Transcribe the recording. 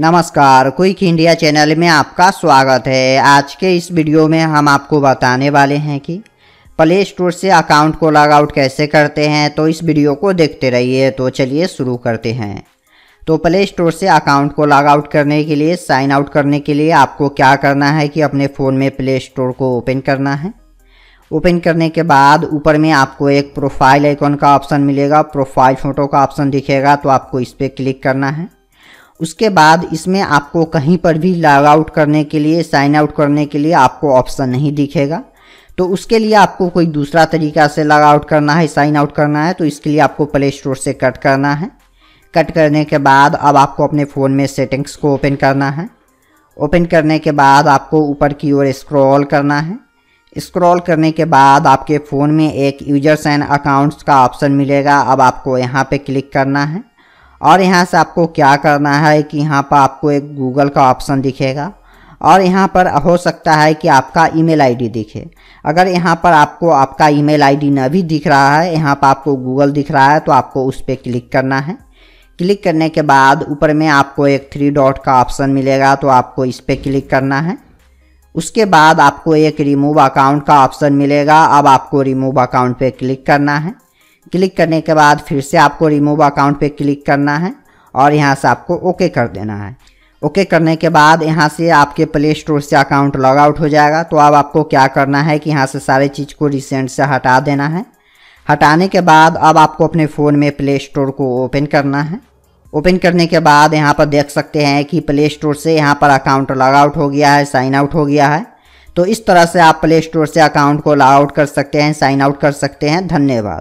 नमस्कार quick India channel में आपका स्वागत है आज के इस वीडियो में हम आपको बताने वाले हैं कि प्ले स्टोर से अकाउंट को लॉग आउट कैसे करते हैं तो इस वीडियो को देखते रहिए तो चलिए शुरू करते हैं तो प्ले स्टोर से अकाउंट को लॉग आउट करने के लिए साइन आउट करने के लिए आपको क्या करना है कि अपने फ़ोन में प्ले स्टोर को ओपन करना है ओपन करने के बाद ऊपर में आपको एक प्रोफाइल आइकॉन का ऑप्शन मिलेगा प्रोफाइल फ़ोटो का ऑप्शन दिखेगा तो आपको इस पर क्लिक करना है उसके बाद इसमें आपको कहीं पर भी लॉग आउट करने के लिए साइन आउट करने के लिए आपको ऑप्शन नहीं दिखेगा तो उसके लिए आपको कोई दूसरा तरीका से लॉग आउट करना है साइन आउट करना है तो इसके लिए आपको प्ले स्टोर से कट करना है कट करने के बाद अब आपको अपने फ़ोन में सेटिंग्स को ओपन करना है ओपन करने के बाद आपको ऊपर की ओर स्क्रॉल करना है स्क्रॉल करने के बाद आपके फ़ोन में एक यूजर्स एंड अकाउंट्स का ऑप्शन मिलेगा अब आपको यहाँ पे क्लिक करना है और यहाँ से आपको क्या करना है कि यहाँ पर आपको एक गूगल का ऑप्शन दिखेगा और यहाँ पर हो सकता है कि आपका ईमेल आईडी दिखे अगर यहाँ पर आपको आपका ईमेल आईडी ना भी दिख रहा है यहाँ पर आपको गूगल दिख रहा है तो आपको उस पर क्लिक करना है क्लिक करने के बाद ऊपर में आपको एक थ्री डॉट का ऑप्शन मिलेगा तो आपको इस पर क्लिक करना है उसके बाद आपको एक रिमूव अकाउंट का ऑप्शन मिलेगा अब आपको रिमूव अकाउंट पर क्लिक करना है क्लिक करने के बाद फिर से आपको रिमूव अकाउंट पे क्लिक करना है और यहाँ से आपको ओके कर देना है ओके करने के बाद यहाँ से आपके प्ले स्टोर से अकाउंट लॉग आउट हो जाएगा तो अब आपको क्या करना है कि यहाँ से सारे चीज़ को रिसेंट से हटा देना है हटाने के बाद अब आपको अपने फ़ोन में प्ले स्टोर को ओपन करना है ओपन करने के बाद यहाँ पर देख सकते हैं कि प्ले स्टोर से यहाँ पर अकाउंट लॉग आउट हो गया है साइन आउट हो गया है तो इस तरह से आप प्ले स्टोर से अकाउंट को लॉग आउट कर सकते हैं साइन आउट कर सकते हैं धन्यवाद